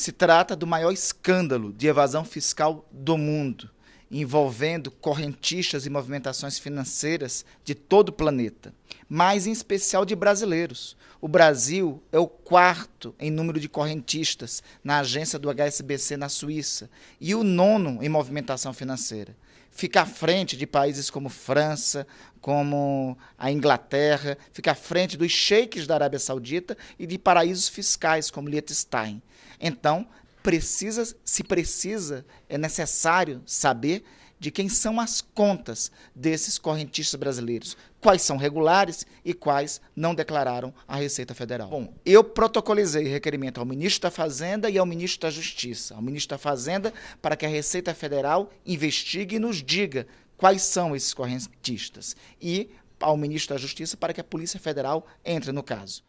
Se trata do maior escândalo de evasão fiscal do mundo, envolvendo correntistas e movimentações financeiras de todo o planeta mas em especial de brasileiros. O Brasil é o quarto em número de correntistas na agência do HSBC na Suíça e o nono em movimentação financeira. Fica à frente de países como França, como a Inglaterra, fica à frente dos sheiks da Arábia Saudita e de paraísos fiscais como Liechtenstein. Então, precisa, se precisa, é necessário saber de quem são as contas desses correntistas brasileiros, quais são regulares e quais não declararam à Receita Federal. Bom, eu protocolizei requerimento ao ministro da Fazenda e ao ministro da Justiça, ao ministro da Fazenda, para que a Receita Federal investigue e nos diga quais são esses correntistas e ao ministro da Justiça para que a Polícia Federal entre no caso.